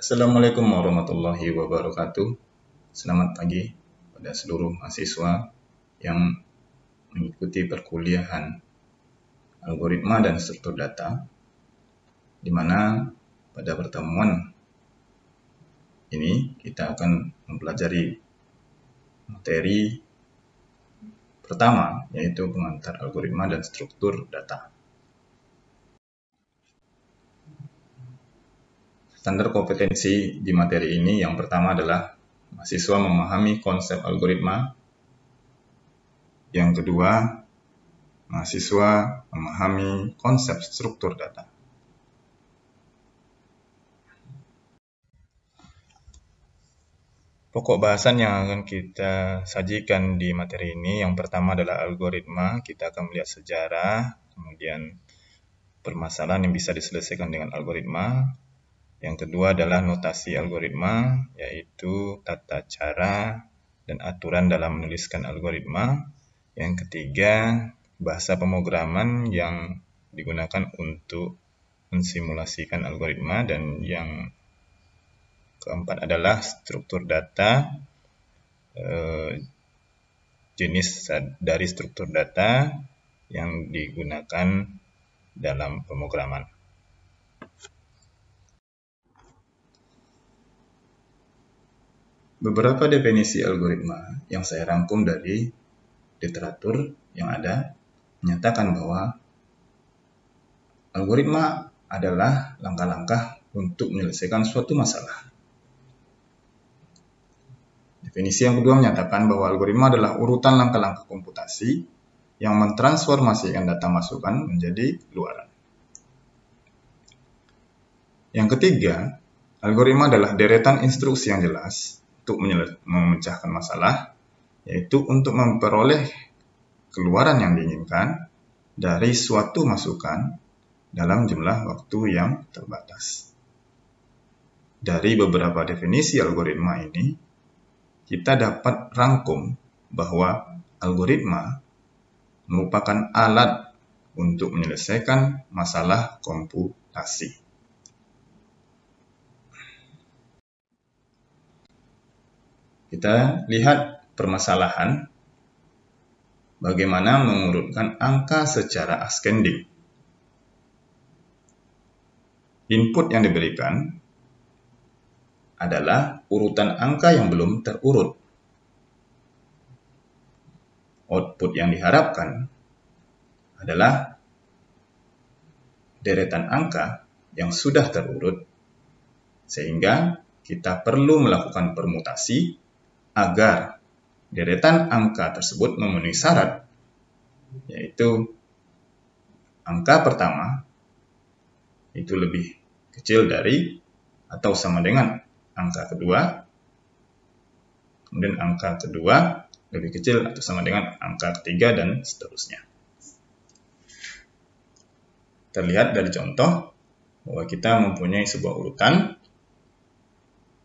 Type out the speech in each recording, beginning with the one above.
Assalamualaikum warahmatullahi wabarakatuh. Selamat pagi pada seluruh mahasiswa yang mengikuti perkuliahan algoritma dan struktur data, di mana pada pertemuan ini kita akan mempelajari materi pertama, yaitu pengantar algoritma dan struktur data. Standar kompetensi di materi ini yang pertama adalah mahasiswa memahami konsep algoritma. Yang kedua, mahasiswa memahami konsep struktur data. Pokok bahasan yang akan kita sajikan di materi ini yang pertama adalah algoritma. Kita akan melihat sejarah, kemudian permasalahan yang bisa diselesaikan dengan algoritma, yang kedua adalah notasi algoritma, yaitu tata cara dan aturan dalam menuliskan algoritma. Yang ketiga, bahasa pemrograman yang digunakan untuk mensimulasikan algoritma. Dan yang keempat adalah struktur data, eh, jenis dari struktur data yang digunakan dalam pemrograman. beberapa definisi algoritma yang saya rangkum dari literatur yang ada menyatakan bahwa algoritma adalah langkah-langkah untuk menyelesaikan suatu masalah. Definisi yang kedua menyatakan bahwa algoritma adalah urutan langkah-langkah komputasi yang mentransformasikan data masukan menjadi luaran. Yang ketiga, algoritma adalah deretan instruksi yang jelas untuk memecahkan masalah, yaitu untuk memperoleh keluaran yang diinginkan dari suatu masukan dalam jumlah waktu yang terbatas. Dari beberapa definisi algoritma ini, kita dapat rangkum bahwa algoritma merupakan alat untuk menyelesaikan masalah komputasi. Kita lihat permasalahan bagaimana mengurutkan angka secara ascending. Input yang diberikan adalah urutan angka yang belum terurut. Output yang diharapkan adalah deretan angka yang sudah terurut, sehingga kita perlu melakukan permutasi agar deretan angka tersebut memenuhi syarat, yaitu angka pertama itu lebih kecil dari atau sama dengan angka kedua, kemudian angka kedua lebih kecil atau sama dengan angka ketiga, dan seterusnya. Terlihat dari contoh bahwa kita mempunyai sebuah urutan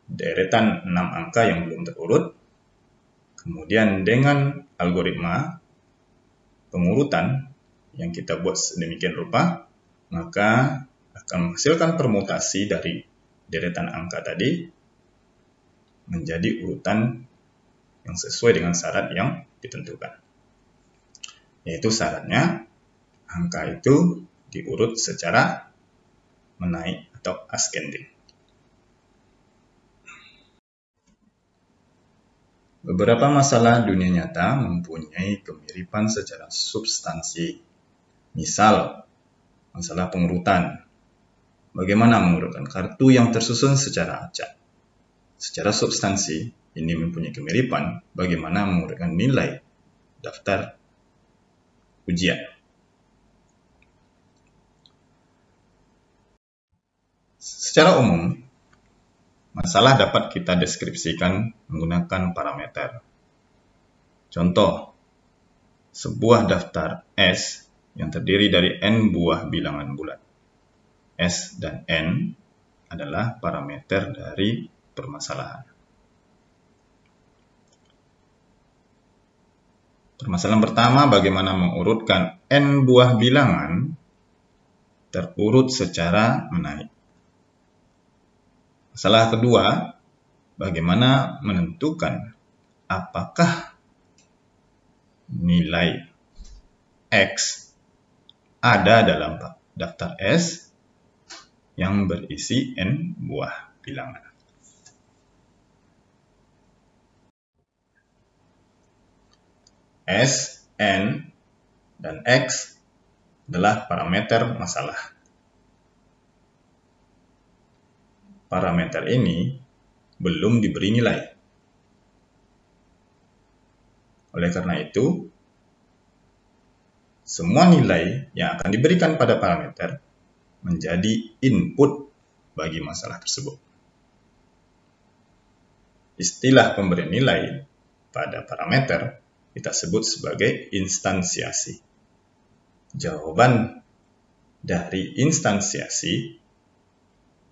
deretan 6 angka yang belum terurut, Kemudian dengan algoritma pengurutan yang kita buat sedemikian rupa, maka akan menghasilkan permutasi dari deretan angka tadi menjadi urutan yang sesuai dengan syarat yang ditentukan. Yaitu syaratnya angka itu diurut secara menaik atau ascending. Beberapa masalah dunia nyata mempunyai kemiripan secara substansi. Misal, masalah pengurutan. Bagaimana mengurutkan kartu yang tersusun secara acak? Secara substansi, ini mempunyai kemiripan bagaimana mengurutkan nilai daftar ujian. Secara umum, Masalah dapat kita deskripsikan menggunakan parameter. Contoh, sebuah daftar S yang terdiri dari N buah bilangan bulat. S dan N adalah parameter dari permasalahan. Permasalahan pertama, bagaimana mengurutkan n buah bilangan terurut secara menaik. Masalah kedua, bagaimana menentukan apakah nilai X ada dalam daftar S yang berisi N buah bilangan. S, N, dan X adalah parameter masalah. parameter ini belum diberi nilai. Oleh karena itu, semua nilai yang akan diberikan pada parameter menjadi input bagi masalah tersebut. Istilah pemberi nilai pada parameter kita sebut sebagai instansiasi. Jawaban dari instansiasi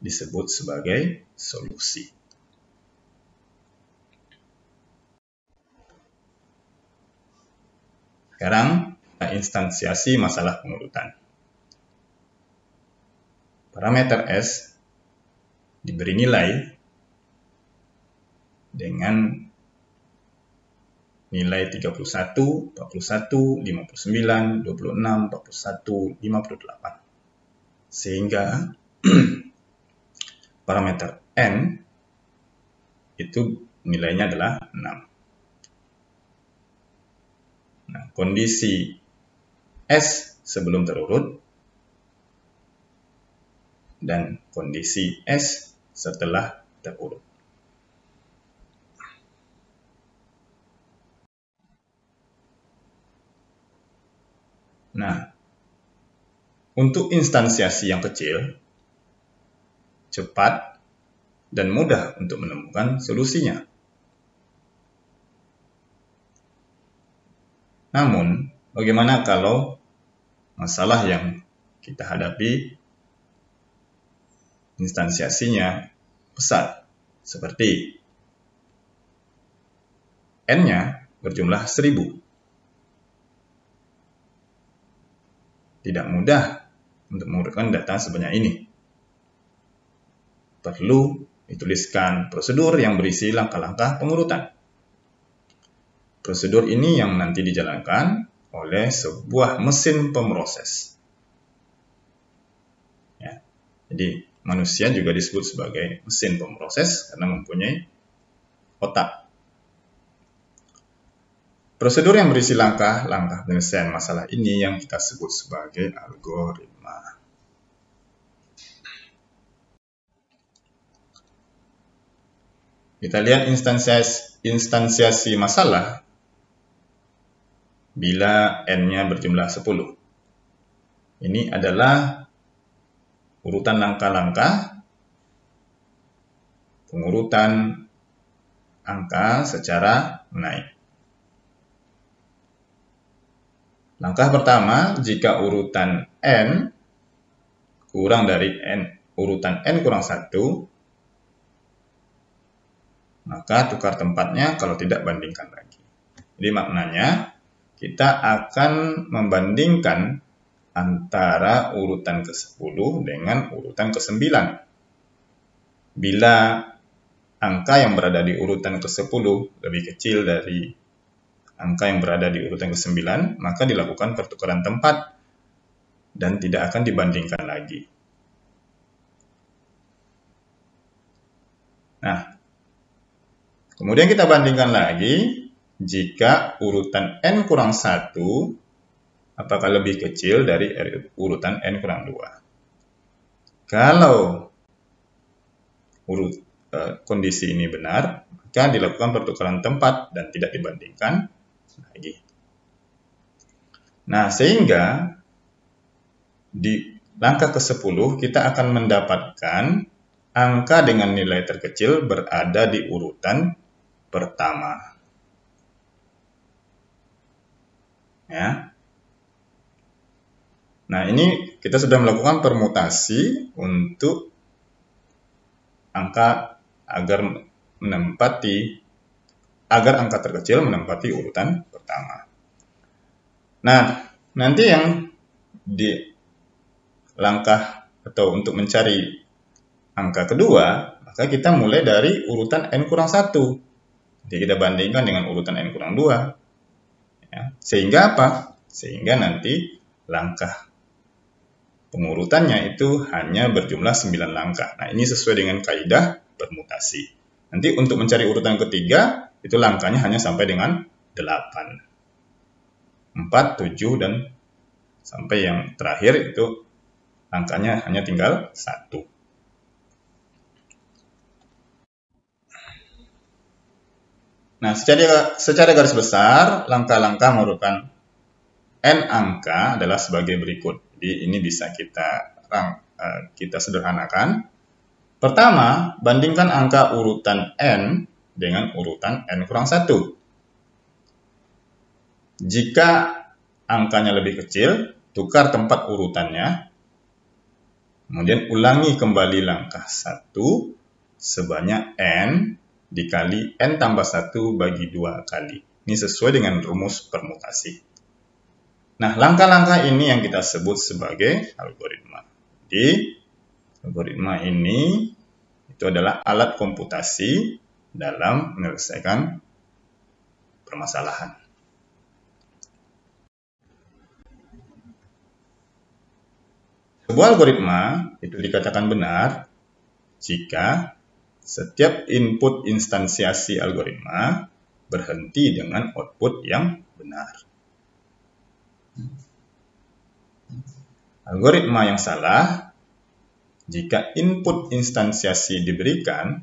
disebut sebagai solusi. Sekarang kita instansiasi masalah pengurutan. Parameter S diberi nilai dengan nilai 31, 41, 59, 26, 41, 58. Sehingga parameter n itu nilainya adalah 6. Nah, kondisi S sebelum terurut dan kondisi S setelah terurut. Nah, untuk instansiasi yang kecil, cepat, dan mudah untuk menemukan solusinya. Namun, bagaimana kalau masalah yang kita hadapi instansiasinya pesat, seperti n-nya berjumlah 1000. Tidak mudah untuk mengurutkan data sebanyak ini perlu dituliskan prosedur yang berisi langkah-langkah pengurutan. Prosedur ini yang nanti dijalankan oleh sebuah mesin pemroses. Ya. Jadi, manusia juga disebut sebagai mesin pemroses karena mempunyai otak. Prosedur yang berisi langkah-langkah penyelesaian masalah ini yang kita sebut sebagai algoritma. Kita lihat instansiasi, instansiasi masalah bila n-nya berjumlah 10. Ini adalah urutan langkah-langkah pengurutan angka secara naik Langkah pertama, jika urutan n kurang dari n urutan n kurang 1, maka tukar tempatnya kalau tidak bandingkan lagi. Jadi maknanya kita akan membandingkan antara urutan ke-10 dengan urutan ke-9. Bila angka yang berada di urutan ke-10 lebih kecil dari angka yang berada di urutan ke-9, maka dilakukan pertukaran tempat dan tidak akan dibandingkan lagi. Nah, Kemudian kita bandingkan lagi, jika urutan N kurang 1, apakah lebih kecil dari urutan N kurang 2? Kalau urut, e, kondisi ini benar, maka dilakukan pertukaran tempat dan tidak dibandingkan lagi. Nah, sehingga di langkah ke-10 kita akan mendapatkan angka dengan nilai terkecil berada di urutan pertama. Ya. Nah, ini kita sudah melakukan permutasi untuk angka agar menempati agar angka terkecil menempati urutan pertama. Nah, nanti yang di langkah atau untuk mencari angka kedua, maka kita mulai dari urutan n kurang 1. Jadi ya, kita bandingkan dengan urutan n kurang 2. Ya. Sehingga apa? Sehingga nanti langkah pengurutannya itu hanya berjumlah 9 langkah. Nah ini sesuai dengan kaidah permutasi. Nanti untuk mencari urutan ketiga, itu langkahnya hanya sampai dengan 8. 4, 7, dan sampai yang terakhir itu langkahnya hanya tinggal 1. Nah, secara, secara garis besar, langkah-langkah merupakan n angka adalah sebagai berikut. Jadi ini bisa kita eh, kita sederhanakan. Pertama, bandingkan angka urutan n dengan urutan n kurang 1. Jika angkanya lebih kecil, tukar tempat urutannya. Kemudian ulangi kembali langkah 1 sebanyak n dikali n tambah 1 bagi 2 kali. Ini sesuai dengan rumus permutasi. Nah, langkah-langkah ini yang kita sebut sebagai algoritma. Jadi, algoritma ini itu adalah alat komputasi dalam menyelesaikan permasalahan. Sebuah algoritma itu dikatakan benar jika setiap input instansiasi algoritma berhenti dengan output yang benar. Algoritma yang salah, jika input instansiasi diberikan,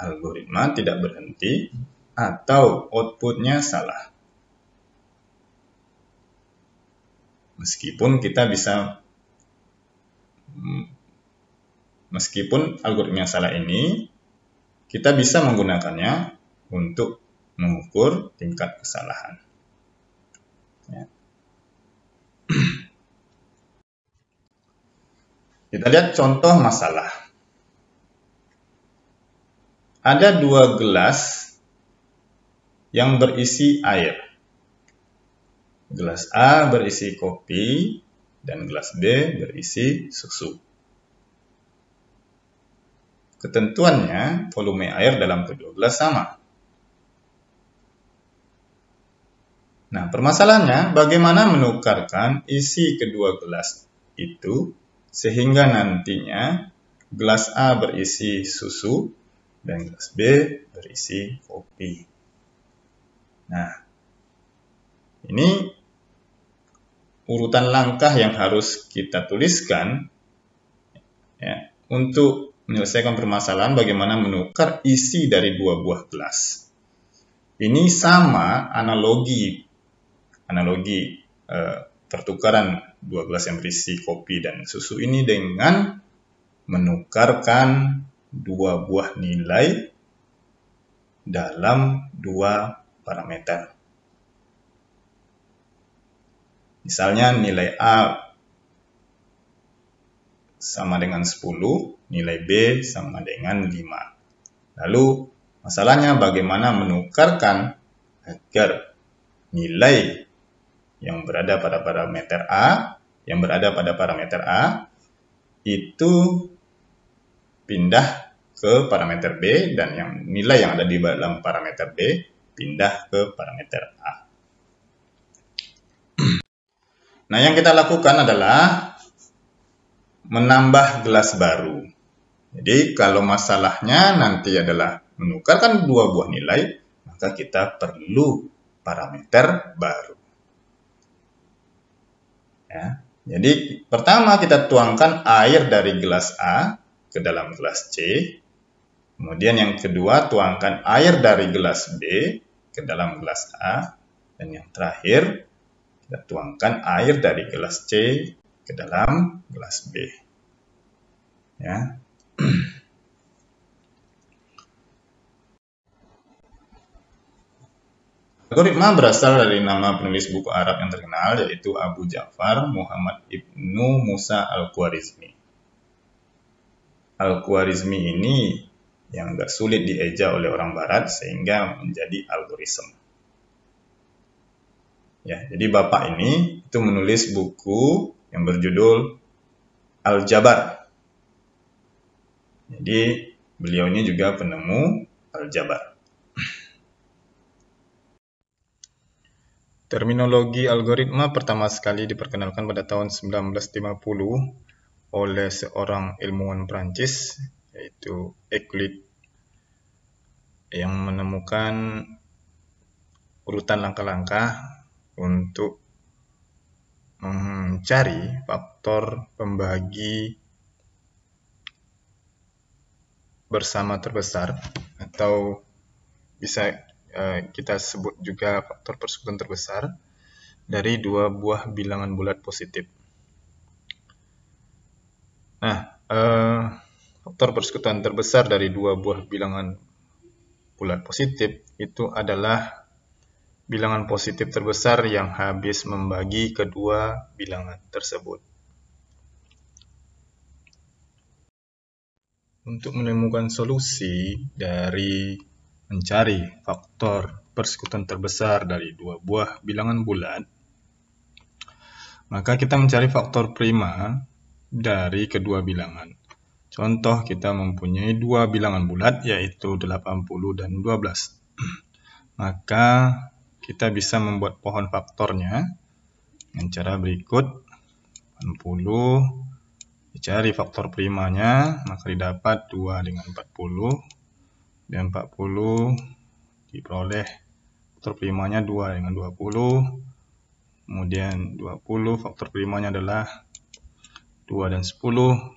algoritma tidak berhenti atau outputnya salah. Meskipun kita bisa meskipun algoritma yang salah ini kita bisa menggunakannya untuk mengukur tingkat kesalahan. Ya. Kita lihat contoh masalah. Ada dua gelas yang berisi air. Gelas A berisi kopi dan gelas B berisi susu. Ketentuannya, volume air dalam kedua gelas sama. Nah, permasalahannya bagaimana menukarkan isi kedua gelas itu sehingga nantinya gelas A berisi susu dan gelas B berisi kopi. Nah, ini urutan langkah yang harus kita tuliskan ya, untuk menyelesaikan permasalahan bagaimana menukar isi dari dua buah gelas. Ini sama analogi analogi e, pertukaran dua gelas yang berisi kopi dan susu ini dengan menukarkan dua buah nilai dalam dua parameter. Misalnya nilai A sama dengan 10, nilai B sama dengan 5. Lalu, masalahnya bagaimana menukarkan agar nilai yang berada pada parameter A, yang berada pada parameter A, itu pindah ke parameter B, dan yang nilai yang ada di dalam parameter B, pindah ke parameter A. Nah, yang kita lakukan adalah menambah gelas baru. Jadi kalau masalahnya nanti adalah menukarkan dua buah nilai, maka kita perlu parameter baru. Ya. Jadi pertama kita tuangkan air dari gelas A ke dalam gelas C. Kemudian yang kedua tuangkan air dari gelas B ke dalam gelas A. Dan yang terakhir kita tuangkan air dari gelas C ke dalam gelas B. Ya. Algoritma berasal dari nama penulis buku Arab yang terkenal yaitu Abu Ja'far Muhammad Ibnu Musa Al-Khwarizmi. Al-Khwarizmi ini yang agak sulit dieja oleh orang barat sehingga menjadi algoritma. Ya, jadi bapak ini itu menulis buku yang berjudul Aljabar. jabar Jadi beliau ini juga penemu Aljabar. Terminologi algoritma pertama sekali diperkenalkan pada tahun 1950 oleh seorang ilmuwan Prancis yaitu Euclid yang menemukan urutan langkah-langkah untuk mencari faktor pembagi bersama terbesar atau bisa eh, kita sebut juga faktor persekutuan terbesar dari dua buah bilangan bulat positif. Nah, eh, faktor persekutuan terbesar dari dua buah bilangan bulat positif itu adalah bilangan positif terbesar yang habis membagi kedua bilangan tersebut. Untuk menemukan solusi dari mencari faktor persekutuan terbesar dari dua buah bilangan bulat, maka kita mencari faktor prima dari kedua bilangan. Contoh kita mempunyai dua bilangan bulat yaitu 80 dan 12. Maka kita bisa membuat pohon faktornya dengan cara berikut. 40 dicari faktor primanya, maka didapat 2 dengan 40 dan 40 diperoleh faktor primanya 2 dengan 20. Kemudian 20 faktor primanya adalah 2 dan 10,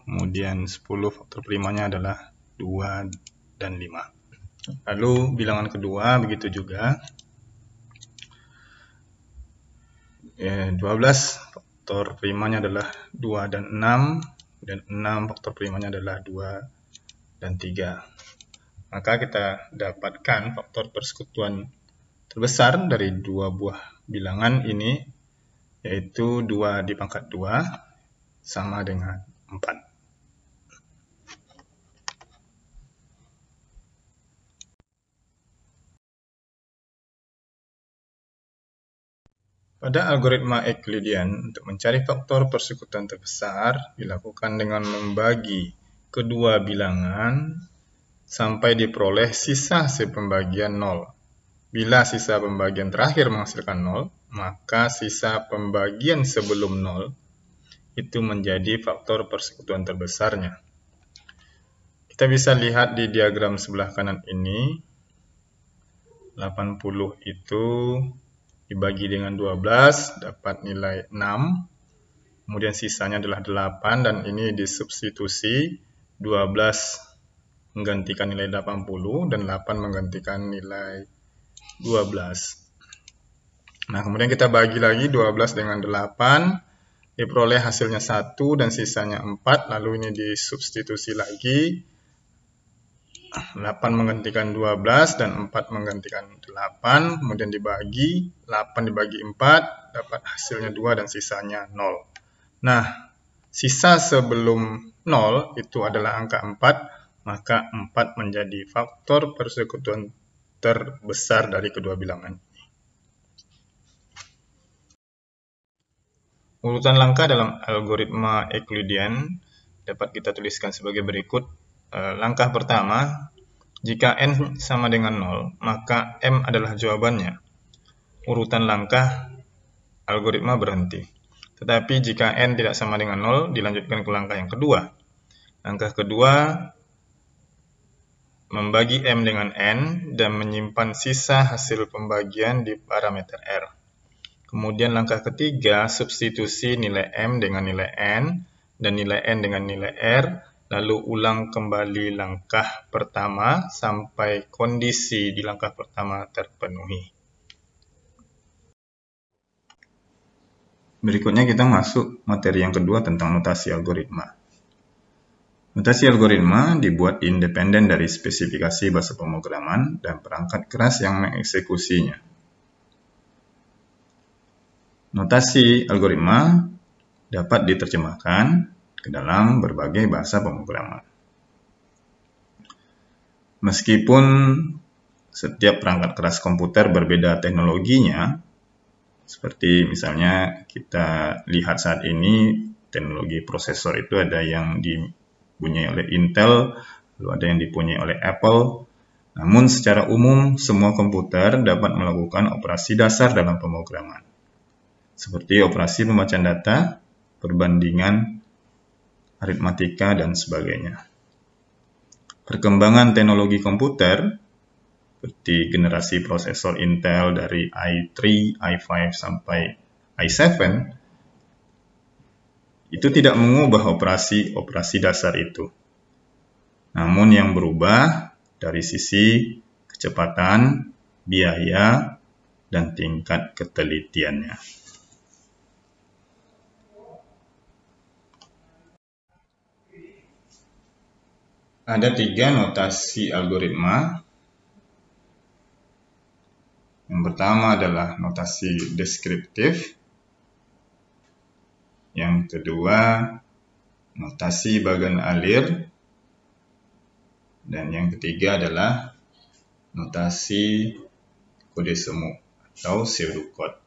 kemudian 10 faktor primanya adalah 2 dan 5. Lalu bilangan kedua begitu juga, ya, 12 faktor primanya adalah 2 dan 6 dan 6 faktor primanya adalah 2 dan 3 maka kita dapatkan faktor persekutuan terbesar dari dua buah bilangan ini yaitu 2 dipangkat 2 sama dengan 4 Pada algoritma Euclidean, untuk mencari faktor persekutuan terbesar dilakukan dengan membagi kedua bilangan sampai diperoleh sisa si pembagian 0. Bila sisa pembagian terakhir menghasilkan 0, maka sisa pembagian sebelum 0 itu menjadi faktor persekutuan terbesarnya. Kita bisa lihat di diagram sebelah kanan ini, 80 itu dibagi dengan 12 dapat nilai 6 kemudian sisanya adalah 8 dan ini disubstitusi 12 menggantikan nilai 80 dan 8 menggantikan nilai 12 nah kemudian kita bagi lagi 12 dengan 8 diperoleh hasilnya 1 dan sisanya 4 lalu ini disubstitusi lagi 8 menggantikan 12 dan 4 menggantikan 8, kemudian dibagi, 8 dibagi 4, dapat hasilnya 2 dan sisanya 0. Nah, sisa sebelum 0 itu adalah angka 4, maka 4 menjadi faktor persekutuan terbesar dari kedua bilangan ini. Urutan langkah dalam algoritma Euclidean dapat kita tuliskan sebagai berikut Eh, langkah pertama, jika n sama dengan 0, maka m adalah jawabannya. Urutan langkah algoritma berhenti. Tetapi jika n tidak sama dengan 0, dilanjutkan ke langkah yang kedua. Langkah kedua, membagi m dengan n dan menyimpan sisa hasil pembagian di parameter r. Kemudian langkah ketiga, substitusi nilai m dengan nilai n dan nilai n dengan nilai r lalu ulang kembali langkah pertama sampai kondisi di langkah pertama terpenuhi. Berikutnya kita masuk materi yang kedua tentang notasi algoritma. Notasi algoritma dibuat independen dari spesifikasi bahasa pemrograman dan perangkat keras yang mengeksekusinya. Notasi algoritma dapat diterjemahkan ke dalam berbagai bahasa pemrograman. Meskipun setiap perangkat keras komputer berbeda teknologinya, seperti misalnya kita lihat saat ini teknologi prosesor itu ada yang dipunyai oleh Intel, lalu ada yang dipunyai oleh Apple. Namun secara umum semua komputer dapat melakukan operasi dasar dalam pemrograman, seperti operasi pembacaan data, perbandingan, aritmatika, dan sebagainya. Perkembangan teknologi komputer seperti generasi prosesor Intel dari i3, i5 sampai i7 itu tidak mengubah operasi-operasi dasar itu. Namun yang berubah dari sisi kecepatan, biaya, dan tingkat ketelitiannya. Ada tiga notasi algoritma. Yang pertama adalah notasi deskriptif. Yang kedua, notasi bagan alir. Dan yang ketiga adalah notasi kode semu atau pseudocode.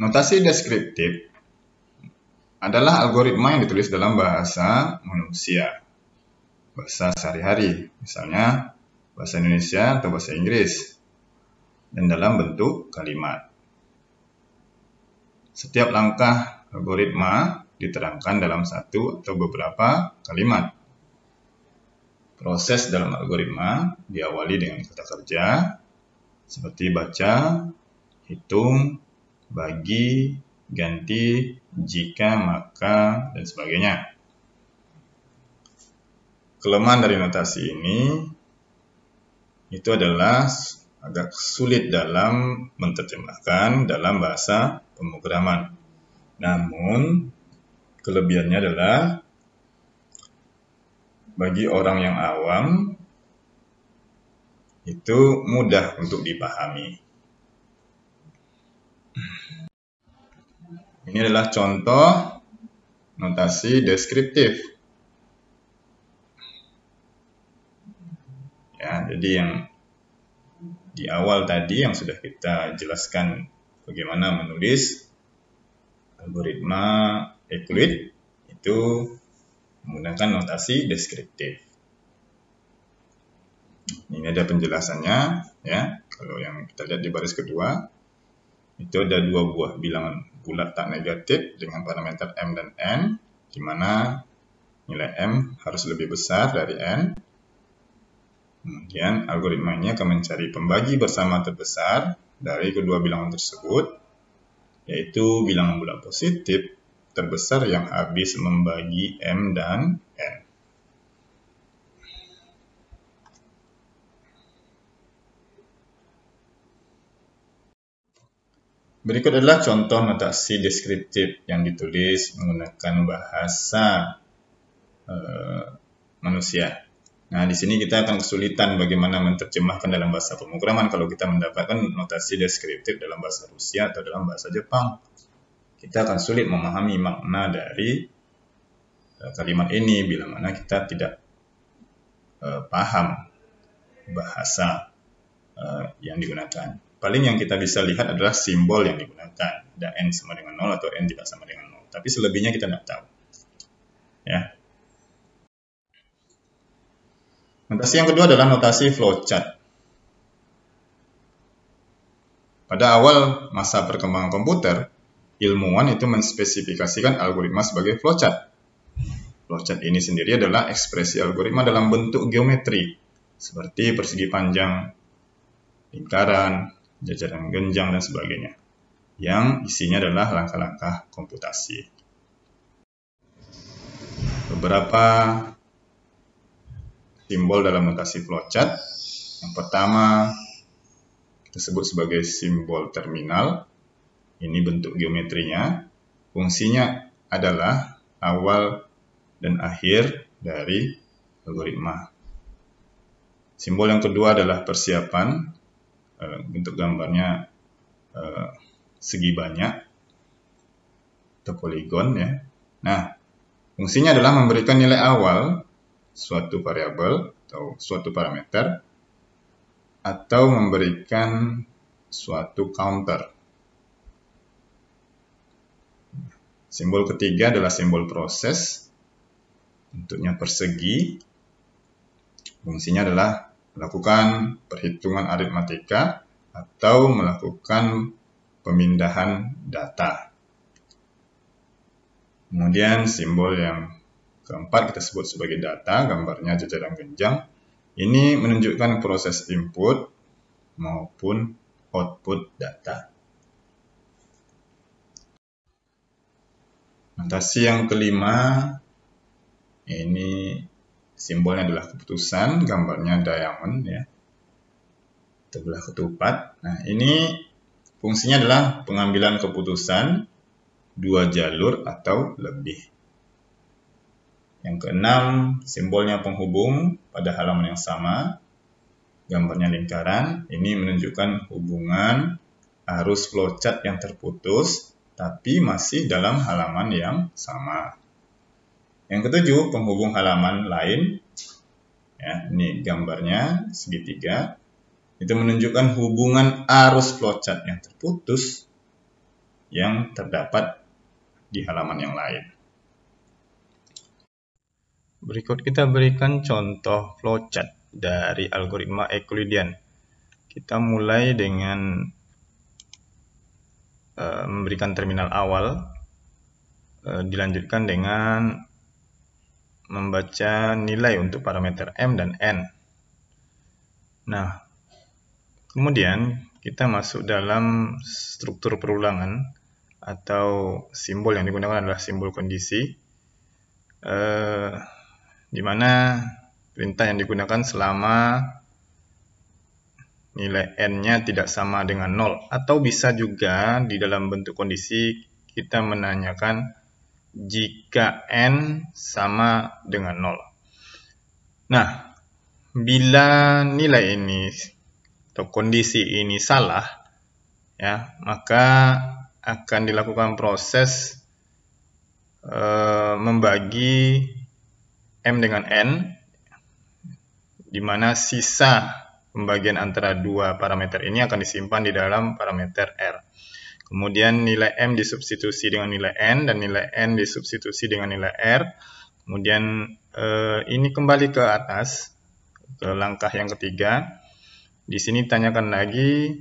Notasi deskriptif adalah algoritma yang ditulis dalam bahasa manusia, bahasa sehari-hari, misalnya bahasa Indonesia atau bahasa Inggris, dan dalam bentuk kalimat. Setiap langkah algoritma diterangkan dalam satu atau beberapa kalimat. Proses dalam algoritma diawali dengan kata kerja, seperti baca, hitung, bagi, ganti, jika, maka, dan sebagainya. Kelemahan dari notasi ini itu adalah agak sulit dalam menerjemahkan dalam bahasa pemrograman. Namun, kelebihannya adalah bagi orang yang awam itu mudah untuk dipahami. Ini adalah contoh notasi deskriptif. Ya, jadi yang di awal tadi yang sudah kita jelaskan bagaimana menulis algoritma Euclid itu menggunakan notasi deskriptif. Ini ada penjelasannya, ya. Kalau yang kita lihat di baris kedua, itu ada dua buah bilangan bulat tak negatif dengan parameter M dan N, di mana nilai M harus lebih besar dari N. Kemudian algoritmanya ini akan mencari pembagi bersama terbesar dari kedua bilangan tersebut, yaitu bilangan bulat positif terbesar yang habis membagi M dan Berikut adalah contoh notasi deskriptif yang ditulis menggunakan bahasa uh, manusia. Nah, di sini kita akan kesulitan bagaimana menerjemahkan dalam bahasa pemrograman kalau kita mendapatkan notasi deskriptif dalam bahasa Rusia atau dalam bahasa Jepang. Kita akan sulit memahami makna dari eh, kalimat ini bila mana kita tidak uh, paham bahasa uh, yang digunakan paling yang kita bisa lihat adalah simbol yang digunakan. Ada N sama dengan 0 atau N tidak sama dengan 0. Tapi selebihnya kita tidak tahu. Ya. Notasi yang kedua adalah notasi flowchart. Pada awal masa perkembangan komputer, ilmuwan itu menspesifikasikan algoritma sebagai flowchart. Flowchart ini sendiri adalah ekspresi algoritma dalam bentuk geometri, seperti persegi panjang, lingkaran, jajaran genjang, dan sebagainya, yang isinya adalah langkah-langkah komputasi. Beberapa simbol dalam notasi flowchart. Yang pertama, kita sebagai simbol terminal. Ini bentuk geometrinya. Fungsinya adalah awal dan akhir dari algoritma. Simbol yang kedua adalah persiapan. Eh, bentuk gambarnya eh, segi banyak atau poligon ya. Nah, fungsinya adalah memberikan nilai awal suatu variabel atau suatu parameter atau memberikan suatu counter. Simbol ketiga adalah simbol proses. Bentuknya persegi. Fungsinya adalah melakukan perhitungan aritmatika, atau melakukan pemindahan data. Kemudian simbol yang keempat kita sebut sebagai data, gambarnya jajaran genjang. Ini menunjukkan proses input maupun output data. Notasi yang kelima, ini Simbolnya adalah keputusan, gambarnya diamond ya. adalah ketupat. Nah, ini fungsinya adalah pengambilan keputusan dua jalur atau lebih. Yang keenam, simbolnya penghubung pada halaman yang sama. Gambarnya lingkaran, ini menunjukkan hubungan arus flowchart yang terputus tapi masih dalam halaman yang sama. Yang ketujuh, penghubung halaman lain. Ya, ini gambarnya segitiga. Itu menunjukkan hubungan arus flowchart yang terputus yang terdapat di halaman yang lain. Berikut kita berikan contoh flowchart dari algoritma Euclidean. Kita mulai dengan eh, memberikan terminal awal, eh, dilanjutkan dengan membaca nilai untuk parameter M dan N. Nah, kemudian kita masuk dalam struktur perulangan atau simbol yang digunakan adalah simbol kondisi, eh, di mana perintah yang digunakan selama nilai n-nya tidak sama dengan 0 atau bisa juga di dalam bentuk kondisi kita menanyakan jika n sama dengan 0. Nah, bila nilai ini atau kondisi ini salah, ya, maka akan dilakukan proses e, membagi m dengan n di mana sisa pembagian antara dua parameter ini akan disimpan di dalam parameter R. Kemudian nilai M disubstitusi dengan nilai N dan nilai N disubstitusi dengan nilai R. Kemudian eh, ini kembali ke atas, ke langkah yang ketiga. Di sini tanyakan lagi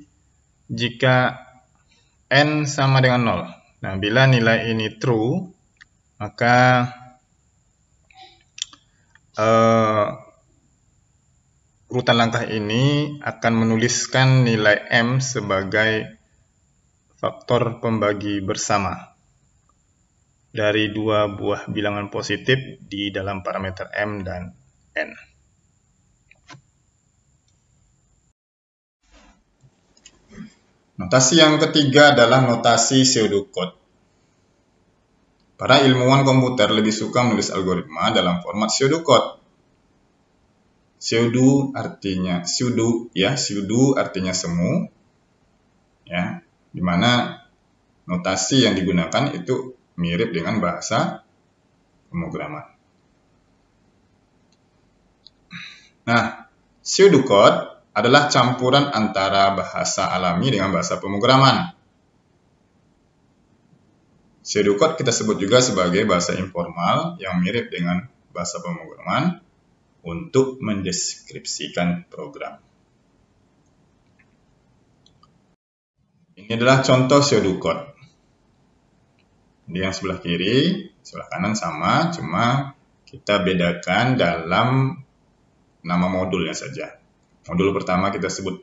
jika N sama dengan 0. Nah, bila nilai ini true, maka eh, urutan langkah ini akan menuliskan nilai M sebagai faktor pembagi bersama dari dua buah bilangan positif di dalam parameter M dan N. Notasi yang ketiga adalah notasi pseudocode. Para ilmuwan komputer lebih suka menulis algoritma dalam format pseudocode. Pseudo artinya pseudo ya, pseudo artinya semu. Ya di mana notasi yang digunakan itu mirip dengan bahasa pemrograman. Nah, pseudocode adalah campuran antara bahasa alami dengan bahasa pemrograman. Pseudocode kita sebut juga sebagai bahasa informal yang mirip dengan bahasa pemrograman untuk mendeskripsikan program. Ini adalah contoh pseudocode. Di yang sebelah kiri, sebelah kanan sama, cuma kita bedakan dalam nama modulnya saja. Modul pertama kita sebut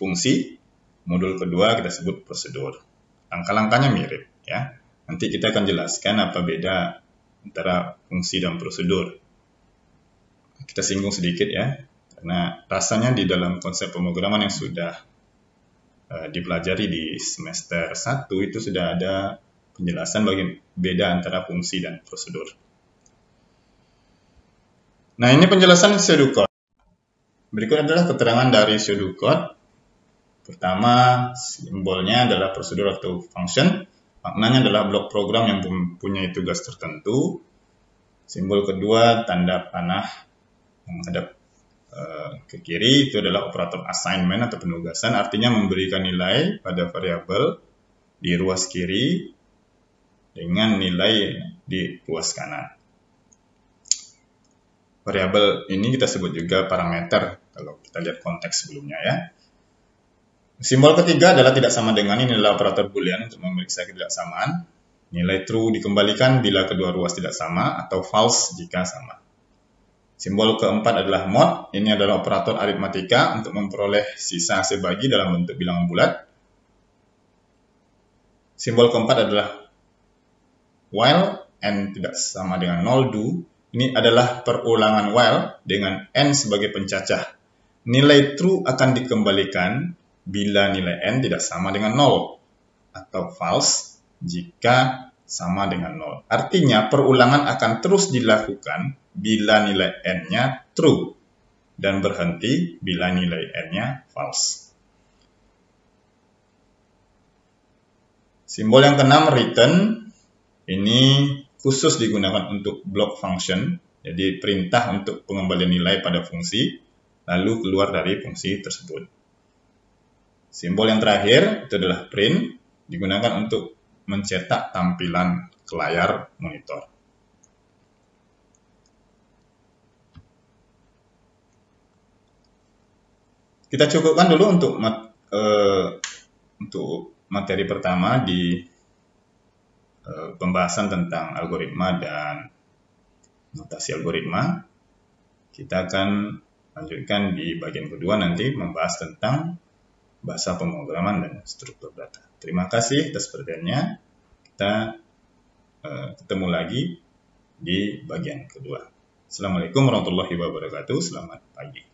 fungsi, modul kedua kita sebut prosedur. Langkah-langkahnya mirip ya. Nanti kita akan jelaskan apa beda antara fungsi dan prosedur. Kita singgung sedikit ya, karena rasanya di dalam konsep pemrograman yang sudah Eh, dipelajari di semester 1 itu sudah ada penjelasan bagi beda antara fungsi dan prosedur. Nah, ini penjelasan pseudocode. Berikut adalah keterangan dari pseudocode. Pertama, simbolnya adalah prosedur atau function. Maknanya adalah blok program yang mempunyai tugas tertentu. Simbol kedua, tanda panah yang menghadap Eh, ke kiri itu adalah operator assignment atau penugasan artinya memberikan nilai pada variabel di ruas kiri dengan nilai di ruas kanan. Variabel ini kita sebut juga parameter kalau kita lihat konteks sebelumnya ya. Simbol ketiga adalah tidak sama dengan ini adalah operator boolean untuk memeriksa ketidaksamaan. Nilai true dikembalikan bila kedua ruas tidak sama atau false jika sama. Simbol keempat adalah mod. Ini adalah operator aritmatika untuk memperoleh sisa bagi dalam bentuk bilangan bulat. Simbol keempat adalah while n tidak sama dengan 0 do. Ini adalah perulangan while dengan n sebagai pencacah. Nilai true akan dikembalikan bila nilai n tidak sama dengan 0 atau false jika sama dengan 0. Artinya perulangan akan terus dilakukan bila nilai n-nya true dan berhenti bila nilai n-nya false. Simbol yang keenam return ini khusus digunakan untuk block function, jadi perintah untuk pengembalian nilai pada fungsi lalu keluar dari fungsi tersebut. Simbol yang terakhir itu adalah print digunakan untuk mencetak tampilan ke layar monitor. kita cukupkan dulu untuk mat, uh, untuk materi pertama di uh, pembahasan tentang algoritma dan notasi algoritma. Kita akan lanjutkan di bagian kedua nanti membahas tentang bahasa pemrograman dan struktur data. Terima kasih atas perhatiannya. Kita uh, ketemu lagi di bagian kedua. Assalamualaikum warahmatullahi wabarakatuh. Selamat pagi.